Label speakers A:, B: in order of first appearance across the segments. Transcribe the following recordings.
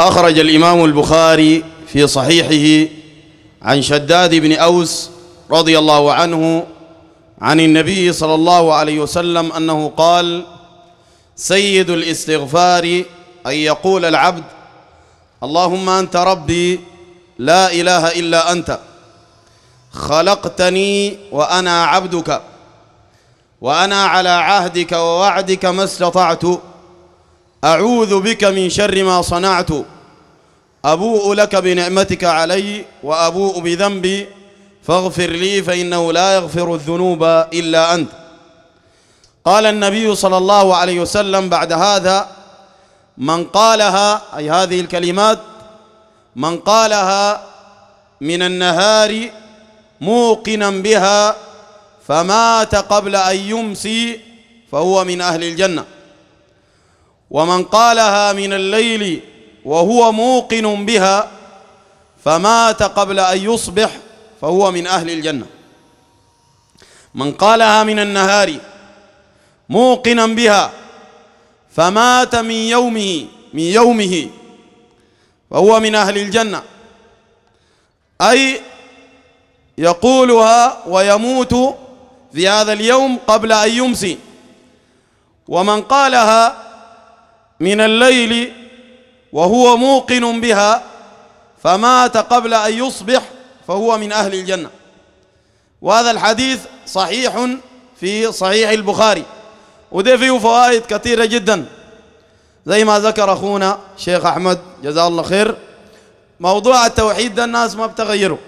A: أخرج الإمام البخاري في صحيحه عن شداد بن أوس رضي الله عنه عن النبي صلى الله عليه وسلم أنه قال سيد الاستغفار أن يقول العبد اللهم أنت ربي لا إله إلا أنت خلقتني وأنا عبدك وأنا على عهدك ووعدك ما استطعت أعوذ بك من شر ما صنعت أبوء لك بنعمتك علي وأبوء بذنبي فاغفر لي فإنه لا يغفر الذنوب إلا أنت قال النبي صلى الله عليه وسلم بعد هذا من قالها أي هذه الكلمات من قالها من النهار موقنا بها فمات قبل أن يمسي فهو من أهل الجنة ومن قالها من الليل وهو موقن بها فمات قبل أن يصبح فهو من أهل الجنة من قالها من النهار موقنا بها فمات من يومه من يومه فهو من أهل الجنة أي يقولها ويموت في هذا اليوم قبل أن يمسي ومن قالها من الليل وهو موقن بها فمات قبل أن يصبح فهو من أهل الجنة وهذا الحديث صحيح في صحيح البخاري وده فيه فوائد كثيرة جدا زي ما ذكر أخونا شيخ أحمد جزاه الله خير موضوع التوحيد ده الناس ما بتغيره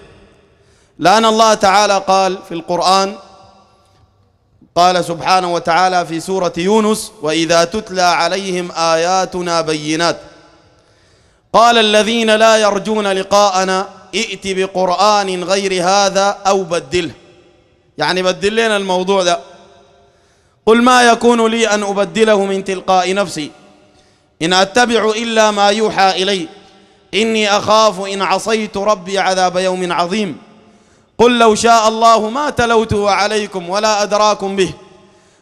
A: لأن الله تعالى قال في القرآن قال سبحانه وتعالى في سورة يونس وإذا تتلى عليهم آياتنا بينات قال الذين لا يرجون لقاءنا ائت بقرآن غير هذا أو بدله يعني بدل لنا الموضوع ده قل ما يكون لي أن أبدله من تلقاء نفسي إن أتبع إلا ما يوحى إلي إني أخاف إن عصيت ربي عذاب يوم عظيم قل لو شاء الله ما تلوته عليكم ولا أدراكم به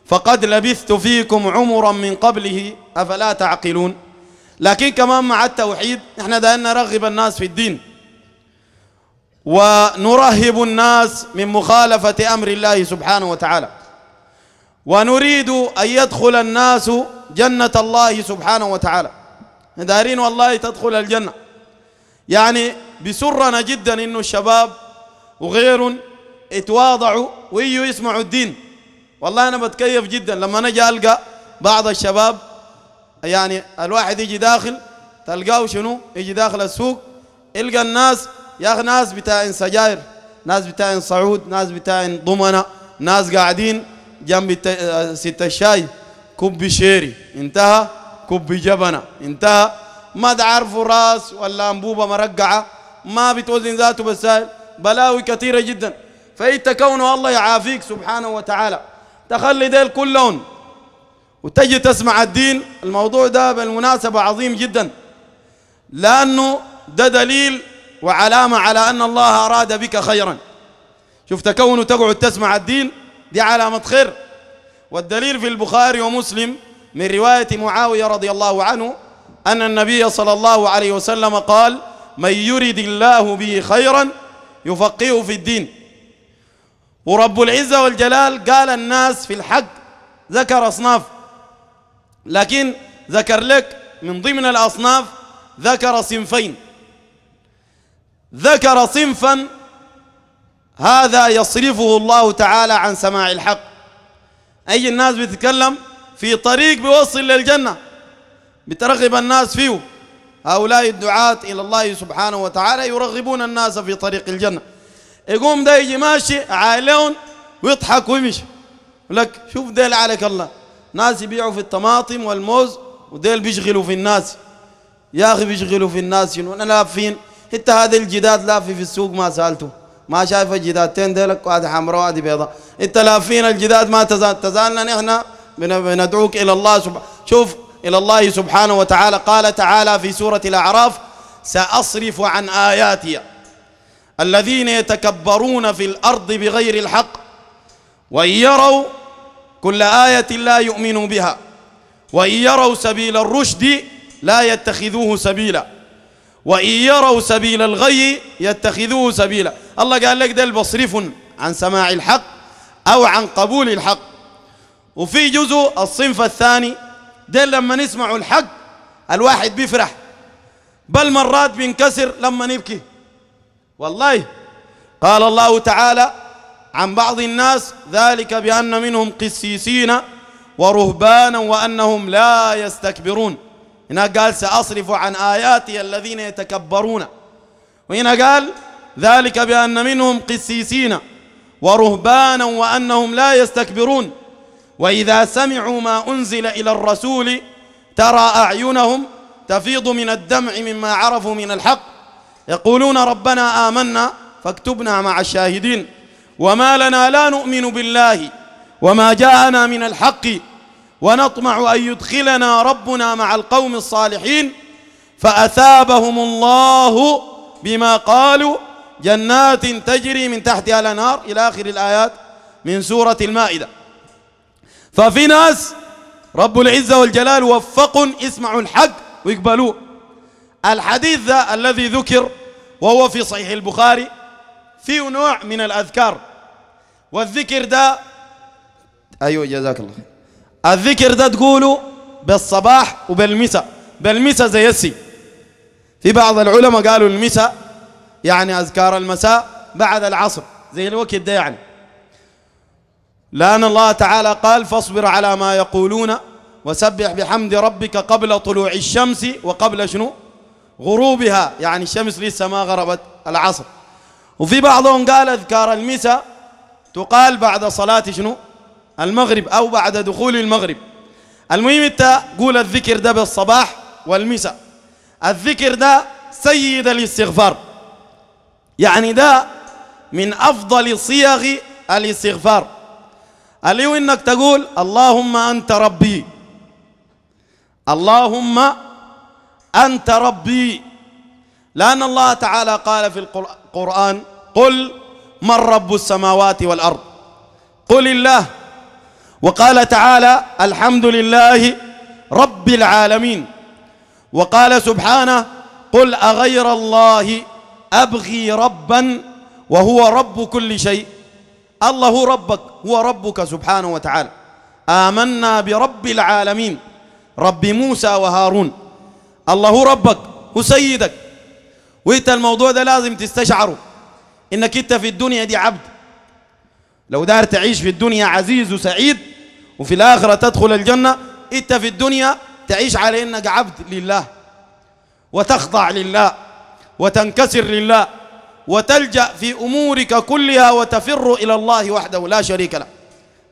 A: فقد لبثت فيكم عمرا من قبله أفلا تعقلون لكن كمان مع التوحيد نحن دائما نرغب الناس في الدين ونرهب الناس من مخالفة أمر الله سبحانه وتعالى ونريد أن يدخل الناس جنة الله سبحانه وتعالى دارين والله تدخل الجنة يعني بسرنا جدا إنه الشباب وغير يتواضعوا ويجوا يسمعوا الدين والله أنا بتكيف جدا لما أنا أجي ألقى بعض الشباب يعني الواحد يجي داخل تلقاه شنو يجي داخل السوق يلقى الناس يا أخي ناس بتاع سجاير ناس بتاع صعود ناس بتاع ضمنة ناس قاعدين جنب آه، ست الشاي كب شيري انتهى كب جبنة انتهى ما تعرفوا راس ولا انبوبة مرقعة ما بتوزن ذاته بالسائل بلاوي كثيرة جدا فإنت كونه الله يعافيك سبحانه وتعالى تخلي ديل كلهم وتجي تسمع الدين الموضوع ده بالمناسبة عظيم جدا لأنه ده دليل وعلامة على أن الله أراد بك خيرا شفت كونه تقعد تسمع الدين دي علامة خير والدليل في البخاري ومسلم من رواية معاوية رضي الله عنه أن النبي صلى الله عليه وسلم قال من يرد الله به خيرا يفقهه في الدين ورب العزة والجلال قال الناس في الحق ذكر أصناف لكن ذكر لك من ضمن الأصناف ذكر صنفين ذكر صنفا هذا يصرفه الله تعالى عن سماع الحق أي الناس بتتكلم في طريق بيوصل للجنة بترغب الناس فيه هؤلاء الدعاة إلى الله سبحانه وتعالى يرغبون الناس في طريق الجنة يقوم ده يجي ماشي عالون ويضحك ويمشي لك شوف ديل عليك الله ناس يبيعوا في الطماطم والموز وديل بيشغلوا في الناس يا أخي بيشغلوا في الناس شنو أنا لافين حتى هذا الجداد لافي في السوق ما سألته ما شايف الجدادتين ديلك واحدة حمراء وهذه بيضاء أنت لافين الجداد ما تزال تزالنا نحن بندعوك إلى الله سبحانه شوف إلى الله سبحانه وتعالى قال تعالى في سورة الأعراف سأصرف عن آياتي الذين يتكبرون في الأرض بغير الحق وإن يروا كل آية لا يؤمنوا بها وإن يروا سبيل الرشد لا يتخذوه سبيلا وإن يروا سبيل الغي يتخذوه سبيلا الله قال لك ده بصرف عن سماع الحق أو عن قبول الحق وفي جزء الصنف الثاني ديل لما نسمعوا الحق الواحد بيفرح بل مرات بينكسر لما نبكي والله قال الله تعالى عن بعض الناس ذلك بأن منهم قسيسين ورهبانا وأنهم لا يستكبرون هنا قال سأصرف عن آياتي الذين يتكبرون وهنا قال ذلك بأن منهم قسيسين ورهبانا وأنهم لا يستكبرون وإذا سمعوا ما أنزل إلى الرسول ترى أعينهم تفيض من الدمع مما عرفوا من الحق يقولون ربنا آمنا فاكتبنا مع الشاهدين وما لنا لا نؤمن بالله وما جاءنا من الحق ونطمع أن يدخلنا ربنا مع القوم الصالحين فأثابهم الله بما قالوا جنات تجري من تحتها الأنهار إلى آخر الآيات من سورة المائدة ففي ناس رب العزة والجلال وفق اسمعوا الحق ويقبلوه الحديث ذا الذي ذكر وهو في صحيح البخاري فيه نوع من الأذكار والذكر ده أيوه جزاك الله الذكر ده تقوله بالصباح وبالمساء بالمساء زي السي في بعض العلماء قالوا المساء يعني أذكار المساء بعد العصر زي الوقت ده يعني لأن الله تعالى قال فاصبر على ما يقولون وسبح بحمد ربك قبل طلوع الشمس وقبل شنو غروبها يعني الشمس لسه ما غربت العصر وفي بعضهم قال أذكار المساء تقال بعد صلاة شنو المغرب أو بعد دخول المغرب المهم أنت قول الذكر ده بالصباح والمساء الذكر ده سيد الاستغفار يعني ده من أفضل صيغ الاستغفار اليو انك تقول اللهم انت ربي اللهم انت ربي لان الله تعالى قال في القران قل من رب السماوات والارض قل الله وقال تعالى الحمد لله رب العالمين وقال سبحانه قل اغير الله ابغي ربا وهو رب كل شيء الله هو ربك هو ربك سبحانه وتعالى آمنا برب العالمين رب موسى وهارون الله هو ربك هو سيدك وانت الموضوع ده لازم تستشعره انك انت في الدنيا دي عبد لو دار تعيش في الدنيا عزيز وسعيد وفي الآخرة تدخل الجنة انت في الدنيا تعيش على انك عبد لله وتخضع لله وتنكسر لله وتلجأ في أمورك كلها وتفر إلى الله وحده لا شريك له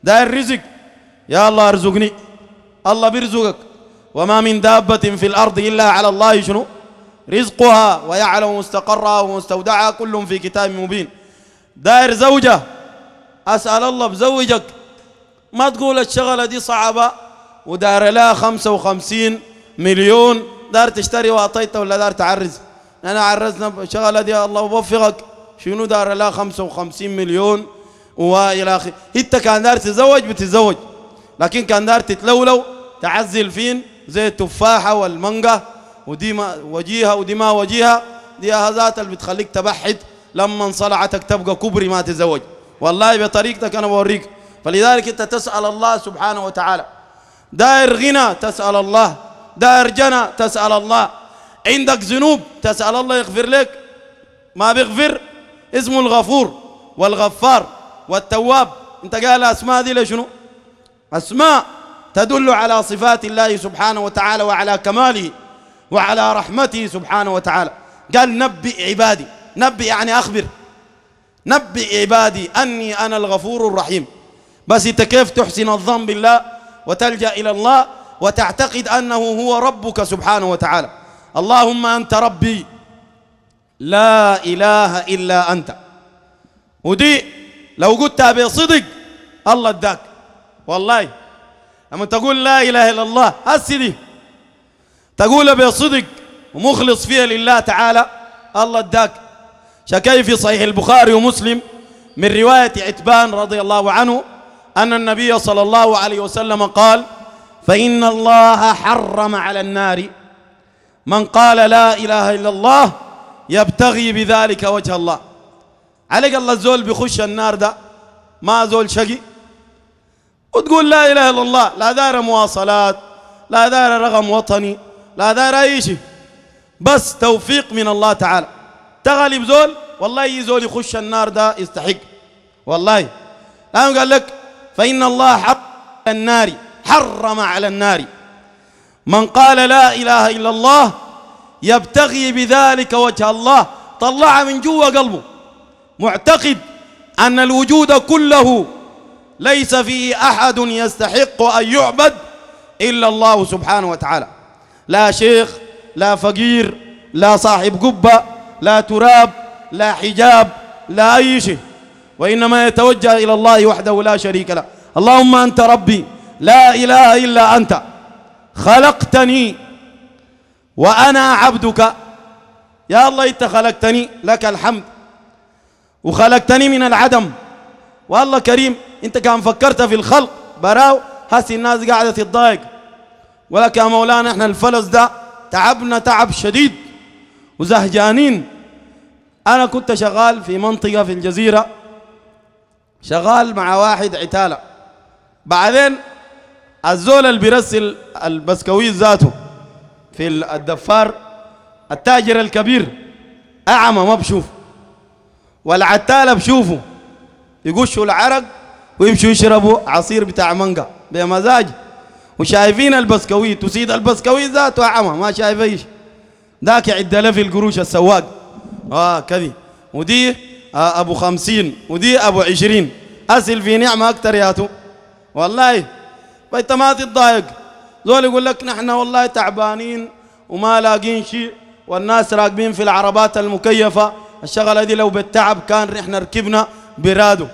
A: ده الرزق يا الله ارزقني الله بيرزقك وما من دابة في الأرض إلا على الله شنو رزقها ويعلم مستقرها ومستودعها كل في كتاب مبين داير زوجة أسأل الله بزوجك ما تقول الشغلة دي صعبة ودار لها خمسة وخمسين مليون دار تشتري وأعطيته ولا دار تعرز أنا عرسنا شغلة دي الله يوفقك شنو دار لها 55 مليون وإلى آخره أنت كان دار تتزوج بتتزوج لكن كان دار تتلولو تعزل فين زي التفاحة والمانجا ودي ما وجيها ودي ما وجيها دي ذات اللي بتخليك تبحد لما انصلعتك تبقى كبري ما تتزوج والله بطريقتك أنا بوريك فلذلك أنت تسأل الله سبحانه وتعالى داير غنى تسأل الله داير جنى تسأل الله عندك ذنوب تسأل الله يغفر لك ما بيغفر اسمه الغفور والغفار والتواب انت قال الأسماء دي لشنو أسماء تدل على صفات الله سبحانه وتعالى وعلى كماله وعلى رحمته سبحانه وتعالى قال نبئ عبادي نبئ يعني أخبر نبئ عبادي أني أنا الغفور الرحيم بس أنت كيف تحسن الظن بالله وتلجأ إلى الله وتعتقد أنه هو ربك سبحانه وتعالى اللهم أنت ربي لا إله إلا أنت ودي لو قلتها بصدق الله اداك والله لما تقول لا إله إلا الله هسدي تقولها بصدق ومخلص فيها لله تعالى الله اداك شكاي في صحيح البخاري ومسلم من رواية عتبان رضي الله عنه أن النبي صلى الله عليه وسلم قال فإن الله حرم على النار من قال لا إله إلا الله يبتغي بذلك وجه الله عليك الله الزول بيخش النار ده ما زول شقي وتقول لا إله إلا الله لا داير مواصلات لا داير رقم وطني لا داير أي شيء بس توفيق من الله تعالى تغلب زول والله يزول يخش النار ده يستحق والله الآن قال لك فإن الله حرم على النار حرم على النار من قال لا إله إلا الله يبتغي بذلك وجه الله طلع من جوا قلبه معتقد أن الوجود كله ليس فيه أحد يستحق أن يعبد إلا الله سبحانه وتعالى لا شيخ لا فقير لا صاحب قبة لا تراب لا حجاب لا أي شيء وإنما يتوجه إلى الله وحده لا شريك له اللهم أنت ربي لا إله إلا أنت خلقتني وأنا عبدك يا الله أنت خلقتني لك الحمد وخلقتني من العدم والله كريم أنت كان فكرت في الخلق براو هسي الناس قاعدة تتضايق ولك يا مولانا احنا الفلس ده تعبنا تعب شديد وزهجانين أنا كنت شغال في منطقة في الجزيرة شغال مع واحد عتالة بعدين الزول اللي بيرسل البسكوي ذاته في الدفار التاجر الكبير أعمى ما بشوف والعتاله بشوفه يقشوا العرق ويمشوا يشربوا عصير بتاع مانجا بمزاج وشايفين البسكويت وسيد البسكويت ذاته أعمى ما شايف ايش ذاك يعد له في القروش السواق اه كذي ودي آه ابو خمسين ودي ابو عشرين اسل في نعمه اكثر ياتو والله فانت ما تتضايق زول يقول لك نحن والله تعبانين وما لاقين شيء والناس راكبين في العربات المكيفه الشغله دي لو بالتعب كان احنا ركبنا برادو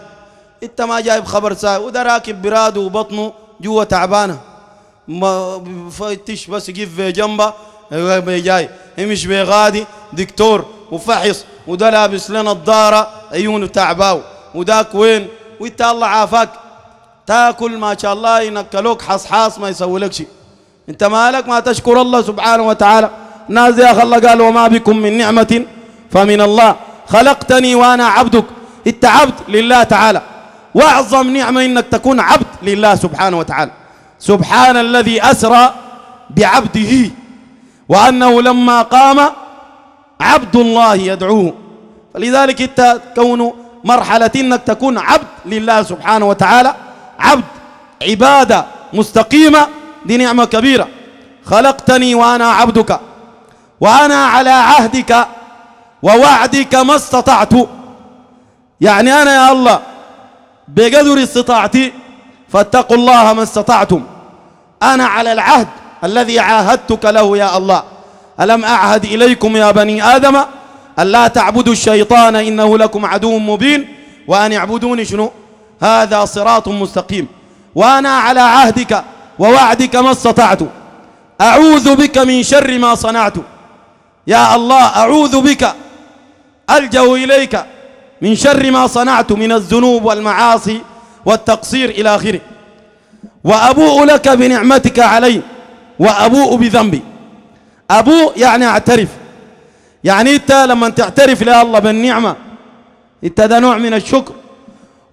A: انت ما جايب خبر ساي وده راكب برادو وبطنه جوا تعبانه ما فتش بس يجيب في جنبه جاي يمش بغادي دكتور وفحص وده لابس لنا الضاره عيونه تعباو وذاك وين وانت الله عافاك تاكل ما شاء الله ينكلوك حصحاص ما يسوي لك شيء انت مالك ما تشكر الله سبحانه وتعالى الناس يا الله قال وما بكم من نعمة فمن الله خلقتني وانا عبدك انت عبد لله تعالى واعظم نعمة انك تكون عبد لله سبحانه وتعالى سبحان الذي اسرى بعبده وانه لما قام عبد الله يدعوه فلذلك انت كون مرحلة انك تكون عبد لله سبحانه وتعالى عبد عبادة مستقيمة دي نعمة كبيرة خلقتني وأنا عبدك وأنا على عهدك ووعدك ما استطعت يعني أنا يا الله بقدر استطاعتي فاتقوا الله ما استطعتم أنا على العهد الذي عاهدتك له يا الله ألم أعهد إليكم يا بني آدم ألا تعبدوا الشيطان إنه لكم عدو مبين وأن يعبدوني شنو هذا صراط مستقيم وأنا على عهدك ووعدك ما استطعت أعوذ بك من شر ما صنعت يا الله أعوذ بك ألجأ إليك من شر ما صنعت من الذنوب والمعاصي والتقصير إلى آخره وأبوء لك بنعمتك علي وأبوء بذنبي أبوء يعني أعترف يعني أنت لما تعترف لله بالنعمة أنت ده نوع من الشكر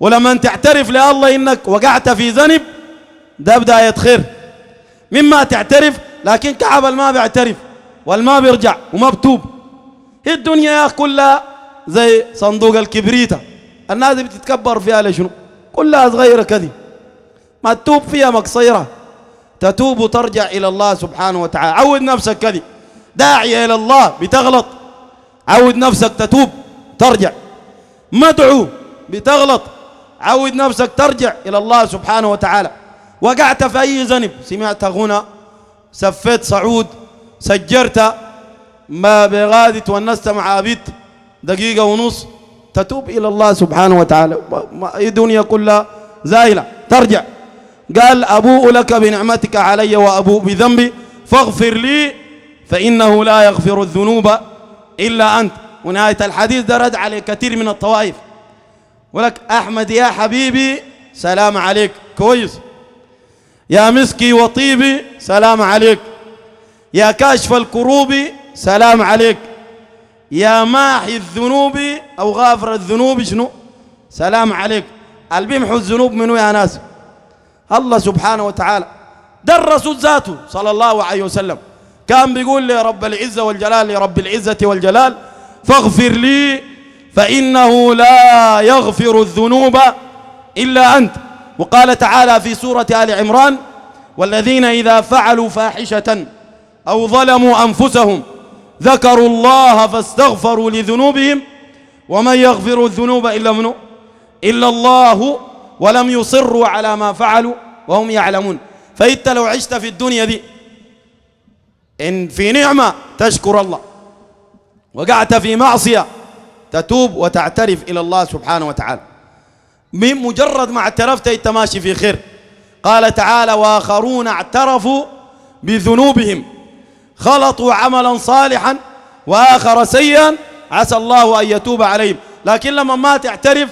A: ولما تعترف لله إنك وقعت في ذنب ده بداية خير مما تعترف لكن كعب ما بيعترف والما بيرجع وما بتوب هي الدنيا كلها زي صندوق الكبريتة الناس بتتكبر فيها لشنو كلها صغيرة كذي ما تتوب فيها مقصيرة تتوب وترجع إلى الله سبحانه وتعالى عود نفسك كذي داعية إلى الله بتغلط عود نفسك تتوب ترجع مدعو بتغلط عود نفسك ترجع إلى الله سبحانه وتعالى وقعت في أي ذنب سمعت غنى سفيت صعود سجرت ما بغادي تونست مع بيت دقيقة ونص تتوب إلى الله سبحانه وتعالى الدنيا كلها زائلة ترجع قال أبوء لك بنعمتك علي وأبوء بذنبي فاغفر لي فإنه لا يغفر الذنوب إلا أنت ونهاية الحديث ده رد كثير من الطوائف ولك أحمد يا حبيبي سلام عليك كويس يا مسكي وطيبي سلام عليك يا كاشف الكروب سلام عليك يا ماحي الذنوب أو غافر الذنوب شنو سلام عليك الممحو الذنوب منو يا ناس الله سبحانه وتعالى ده الرسول ذاته صلى الله عليه وسلم كان بيقول لي رب العزة والجلال لرب العزة والجلال فاغفر لي فإنه لا يغفر الذنوب إلا أنت وقال تعالى في سورة آل عمران والذين إذا فعلوا فاحشة أو ظلموا أنفسهم ذكروا الله فاستغفروا لذنوبهم ومن يغفر الذنوب إلا منه إلا الله ولم يصروا على ما فعلوا وهم يعلمون فإنت لو عشت في الدنيا دي إن في نعمة تشكر الله وقعت في معصية تتوب وتعترف إلى الله سبحانه وتعالى من مجرد ما اعترفت انت ماشي في خير قال تعالى واخرون اعترفوا بذنوبهم خلطوا عملا صالحا واخر سيئا عسى الله ان يتوب عليهم لكن لما ما تعترف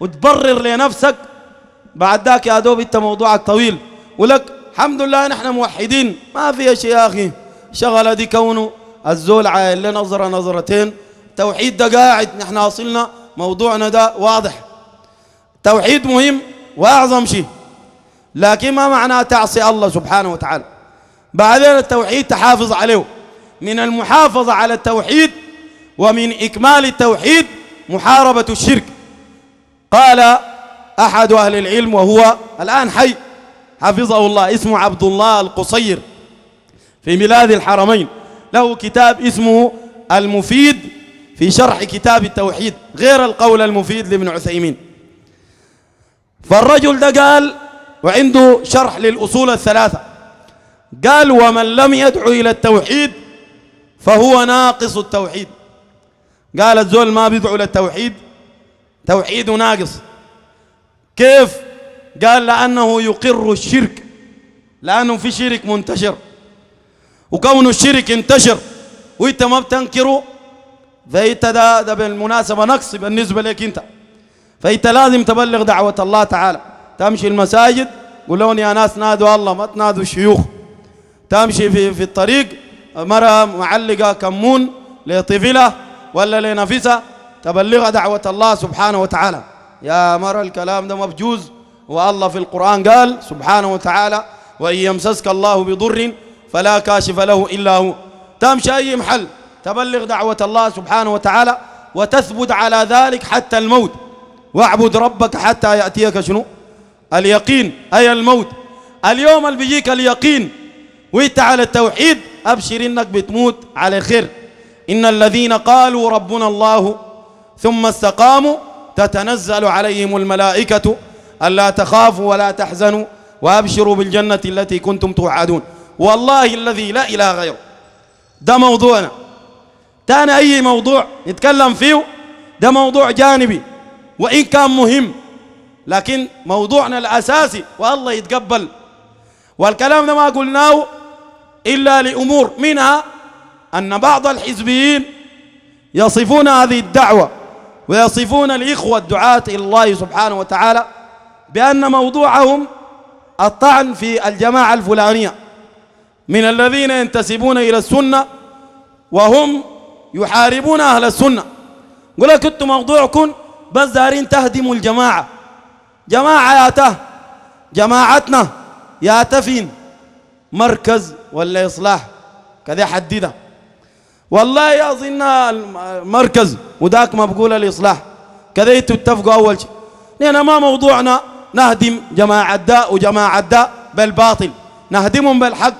A: وتبرر لنفسك بعد ذاك يا دوب انت موضوعك طويل ولك الحمد لله نحن موحدين ما في شيء يا اخي شغله دي كونه الزول عايل لنظرة نظره نظرتين توحيد ده قاعد نحن اصلنا موضوعنا ده واضح توحيد مهم واعظم شيء لكن ما معناه تعصي الله سبحانه وتعالى بعدين التوحيد تحافظ عليه من المحافظة على التوحيد ومن إكمال التوحيد محاربة الشرك قال أحد أهل العلم وهو الآن حي حفظه الله اسمه عبد الله القصير في بلاد الحرمين له كتاب اسمه المفيد في شرح كتاب التوحيد غير القول المفيد لابن عثيمين فالرجل ده قال وعنده شرح للأصول الثلاثة قال ومن لم يدعو إلى التوحيد فهو ناقص التوحيد قال الزول ما بيدعو للتوحيد توحيده ناقص كيف قال لأنه يقر الشرك لأنه في شرك منتشر وكون الشرك انتشر وانت ما بتنكره فأنت ده, ده بالمناسبة نقص بالنسبة لك أنت فأنت لازم تبلغ دعوة الله تعالى تمشي المساجد قول لهم يا ناس نادوا الله ما تنادوا الشيوخ تمشي في, في الطريق مرة معلقة كمون لطفلة ولا لنفسها تبلغ دعوة الله سبحانه وتعالى يا مرة الكلام ده مبجوز والله في القرآن قال سبحانه وتعالى وإن يمسسك الله بضر فلا كاشف له إلا هو تمشي أي محل تبلغ دعوة الله سبحانه وتعالى وتثبت على ذلك حتى الموت واعبد ربك حتى يأتيك شنو اليقين أي الموت اليوم اللي بيجيك اليقين وانت على التوحيد أبشر إنك بتموت على خير إن الذين قالوا ربنا الله ثم استقاموا تتنزل عليهم الملائكة ألا تخافوا ولا تحزنوا وأبشروا بالجنة التي كنتم توعدون والله الذي لا إله غيره ده موضوعنا تاني أي موضوع نتكلم فيه ده موضوع جانبي وإن كان مهم لكن موضوعنا الأساسي والله يتقبل والكلام ده ما قلناه إلا لأمور منها أن بعض الحزبيين يصفون هذه الدعوة ويصفون الإخوة الدعاة إلى الله سبحانه وتعالى بأن موضوعهم الطعن في الجماعة الفلانية من الذين ينتسبون إلى السنة وهم يحاربون أهل السنة يقول لك أنتم موضوعكم بس دارين تهدموا الجماعة جماعة يا ته جماعتنا يا تفين مركز ولا إصلاح كذا حددها والله أظن المركز وذاك ما بقول الإصلاح كذا تتفقوا اتفقوا أول شيء لأن ما موضوعنا نهدم جماعة دا وجماعة دا بالباطل نهدمهم بالحق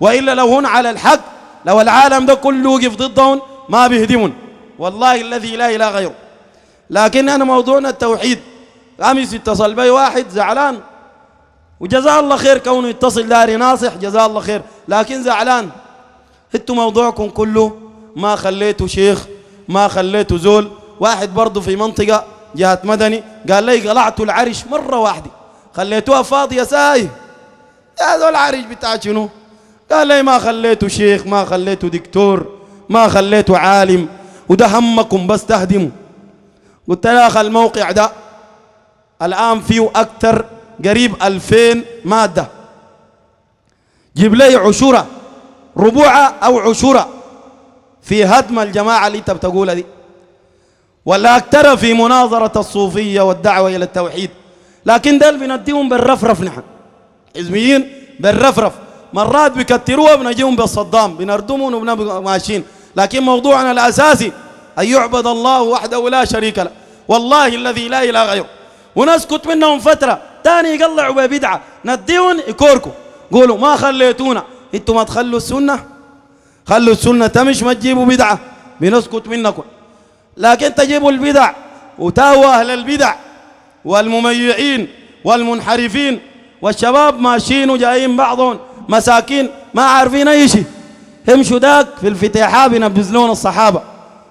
A: وإلا لو هن على الحق لو العالم ده كله وقف ضدهم ما بيهدمون والله الذي لا إله غيره لكن أنا موضوعنا التوحيد أمس اتصل بي واحد زعلان وجزاه الله خير كونه يتصل داري ناصح جزاه الله خير لكن زعلان انتوا موضوعكم كله ما خليته شيخ ما خليته زول واحد برضه في منطقة جهة مدني قال لي قلعتوا العرش مرة واحدة خليتوها فاضية ساي يا العرش بتاع شنو قال لي ما خليته شيخ ما خليته دكتور ما خليته عالم وده همكم بس تهدموا قلت له اخ الموقع ده الآن فيه أكثر قريب 2000 مادة جيب لي عشورة ربوعة أو عشورة في هدم الجماعة اللي أنت بتقولها دي ولا أكثر في مناظرة الصوفية والدعوة إلى التوحيد لكن ده بنديهم بالرفرف نحن حزبيين بالرفرف مرات بكتروها بنجيهم بالصدام بنردمهم وبنبقى ماشيين لكن موضوعنا الأساسي أن يعبد الله وحده لا شريك له والله الذي لا إله غيره ونسكت منهم فترة تاني يقلعوا ببدعة نديهم يكوركوا قولوا ما خليتونا انتوا ما تخلوا السنة خلوا السنة تمش ما تجيبوا بدعة بنسكت منكم لكن تجيبوا البدع وتاوى أهل البدع والمميعين والمنحرفين والشباب ماشيين وجايين بعضهم مساكين ما عارفين أي شيء همشوا داك في الفتحاء بينبذلون الصحابة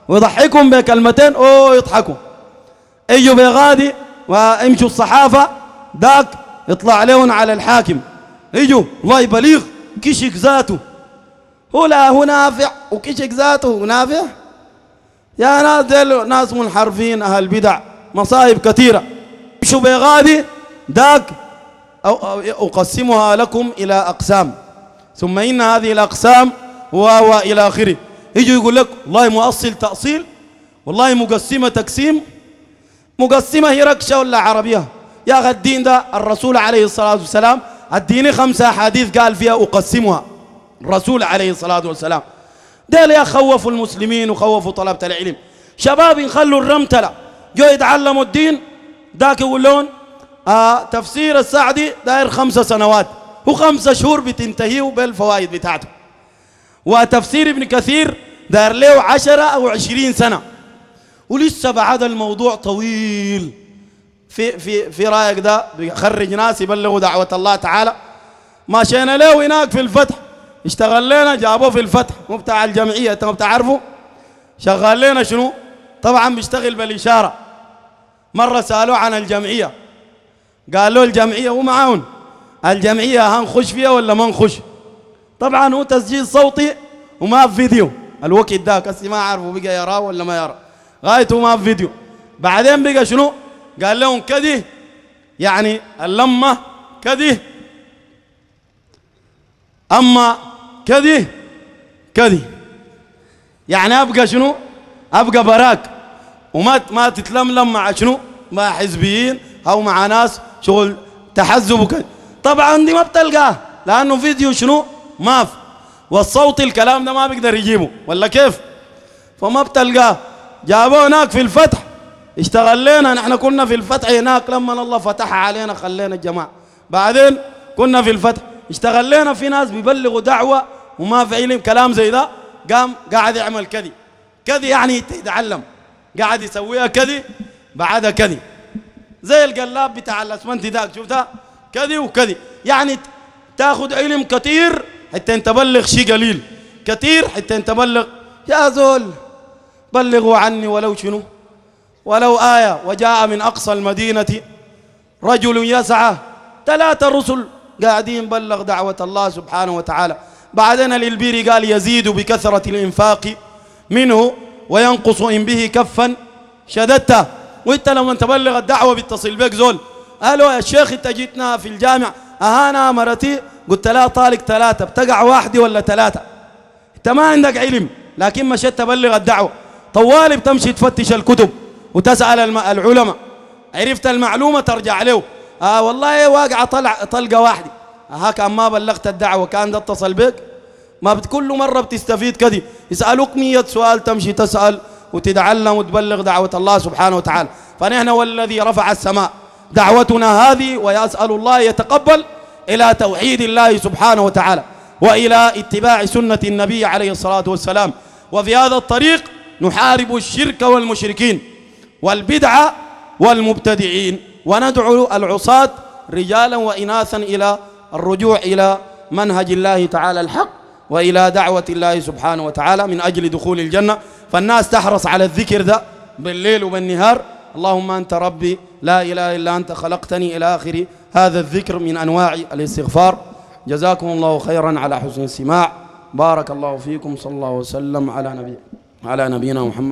A: ويضحكهم بكلمتين أو يضحكوا ايوا بغادي وامشوا الصحافة داك يطلع لهم على الحاكم ايوا الله بليغ كشك ذاته هو لا هو نافع وكشك ذاته نافع يا ناس ناس منحرفين أهل بدع مصائب كثيرة امشوا بغادي داك أقسمها لكم إلى أقسام ثم إن هذه الأقسام و إلى آخره يجي يقول لك والله مؤصل تأصيل والله مقسمة تقسيم مقسمة هي ركشة ولا عربية يا أخي الدين ده الرسول عليه الصلاة والسلام اديني خمسة أحاديث قال فيها أقسمها الرسول عليه الصلاة والسلام ده يا خوفوا المسلمين وخوفوا طلبة العلم شباب يخلوا الرمتلة جو يتعلموا الدين ذاك يقول لهم آه تفسير السعدي داير خمسة سنوات وخمسة شهور بتنتهي وبالفوائد بتاعته وتفسير ابن كثير دار له عشرة أو عشرين سنة ولسه بعد الموضوع طويل في في في رايك ده بيخرج ناس يبلغوا دعوة الله تعالى مشينا له هناك في الفتح اشتغل لنا جابوه في الفتح مو بتاع الجمعية انت ما بتعرفه شغال لنا شنو طبعا بيشتغل بالإشارة مرة سألوه عن الجمعية قالوا الجمعية ومعاون الجمعية هنخش فيها ولا ما نخش طبعا هو تسجيل صوتي وما فيديو الوقت ذاك هسه ما عارفه بقى يراه ولا ما يرى غايته ما فيديو بعدين بقى شنو قال لهم كدي يعني اللمة كدي أما كدي كدي يعني أبقى شنو أبقى براك وما ما تتلملم مع شنو مع حزبيين أو مع ناس شغل تحزب وكذا طبعا دي ما بتلقاه لأنه فيديو شنو ما في والصوت الكلام ده ما بيقدر يجيبه ولا كيف فما بتلقاه جابوه هناك في الفتح اشتغل لنا نحن كنا في الفتح هناك لما الله فتح علينا خلينا الجماعة بعدين كنا في الفتح اشتغل لنا في ناس بيبلغوا دعوة وما في علم كلام زي ده قام قاعد يعمل كذي كذي يعني يتعلم قاعد يسويها كذي بعدها كذي زي القلاب بتاع الاسمنت ذاك شفتها كذي وكذي يعني تاخذ علم كثير حتى انت تبلغ شيء قليل كثير حتى انت تبلغ يا زول بلغوا عني ولو شنو ولو آية وجاء من أقصى المدينة رجل يسعى ثلاثة رسل قاعدين بلغ دعوة الله سبحانه وتعالى بعدين الإلبيري قال يزيد بكثرة الإنفاق منه وينقص إن به كفا شددت وانت لما تبلغ الدعوة بيتصل بك زول قالوا يا شيخ انت جيتنا في الجامع أهانا مرتي قلت لا طالق ثلاثة بتقع واحدة ولا ثلاثة أنت ما عندك علم لكن مشيت تبلغ الدعوة طوالي بتمشي تفتش الكتب وتسأل العلماء عرفت المعلومة ترجع له آه والله واقعة طلع طلقة واحدة ها كان ما بلغت الدعوة كان ده اتصل بك ما كل مرة بتستفيد كذي يسألوك مية سؤال تمشي تسأل وتتعلم وتبلغ دعوة الله سبحانه وتعالى فنحن والذي رفع السماء دعوتنا هذه ويسأل الله يتقبل إلى توحيد الله سبحانه وتعالى وإلى اتباع سنة النبي عليه الصلاة والسلام وفي هذا الطريق نحارب الشرك والمشركين والبدعة والمبتدعين وندعو العصاة رجالا وإناثا إلى الرجوع إلى منهج الله تعالى الحق وإلى دعوة الله سبحانه وتعالى من أجل دخول الجنة فالناس تحرص على الذكر ده بالليل وبالنهار اللهم أنت ربي لا إله إلا أنت خلقتني إلى آخر هذا الذكر من أنواع الاستغفار جزاكم الله خيرا على حسن السماع بارك الله فيكم صلى الله وسلم على نبي على نبينا محمد